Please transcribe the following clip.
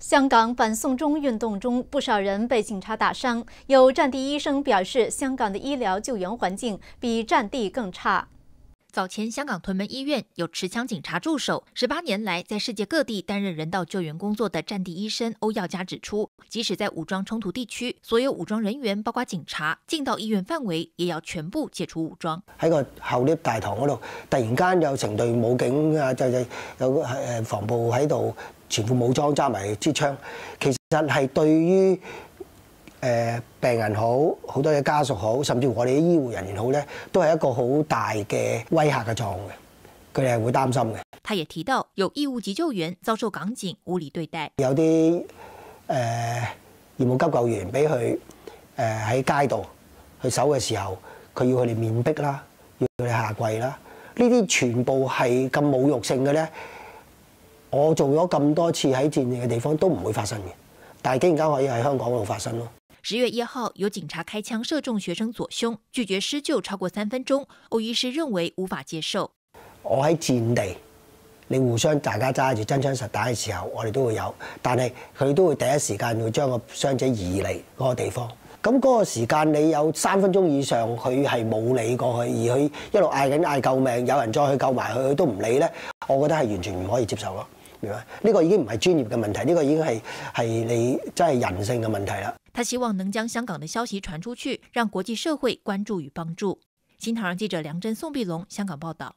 香港反送中运动中，不少人被警察打伤。有战地医生表示，香港的医疗救援环境比战地更差。早前，香港屯门医院有持枪警察驻守。十八年来，在世界各地担任人道救援工作的战地医生欧耀佳指出，即使在武装冲突地区，所有武装人员，包括警察，进到医院范围，也要全部解除武装。喺个后 l 大堂嗰度，突然间有成队武警啊，就有个诶防暴喺度，全部武装揸埋支枪，其实系对于。誒病人好，好多嘅家屬好，甚至我哋啲醫護人員好咧，都係一個好大嘅威嚇嘅狀況嘅。佢哋係會擔心嘅。他也提到，有義務急救員遭受港警污理對待，有啲誒義務急救員俾佢誒喺街度去守嘅時候，佢要佢哋面壁啦，要佢哋下跪啦，呢啲全部係咁侮辱性嘅咧。我做咗咁多次喺戰地嘅地方都唔會發生嘅，但係竟然間可以喺香港度發生咯。十月一号，有警察开枪射中学生左胸，拒绝施救超过三分钟。欧医师认为无法接受。我喺战地，你互相大家揸住真枪实打嘅时候，我哋都会有，但系佢都会第一时间会将个伤者移离嗰个地方。咁嗰个时间你有三分钟以上，佢系冇理过去，而佢一路嗌紧嗌救命，有人再去救埋佢，佢都唔理呢。我觉得系完全唔可以接受咯。明白呢个已经唔系专业嘅问题，呢个已经系系你真系人性嘅问题啦。他希望能将香港的消息传出去，让国际社会关注与帮助。《新唐人记者梁真、宋碧龙香港报道》。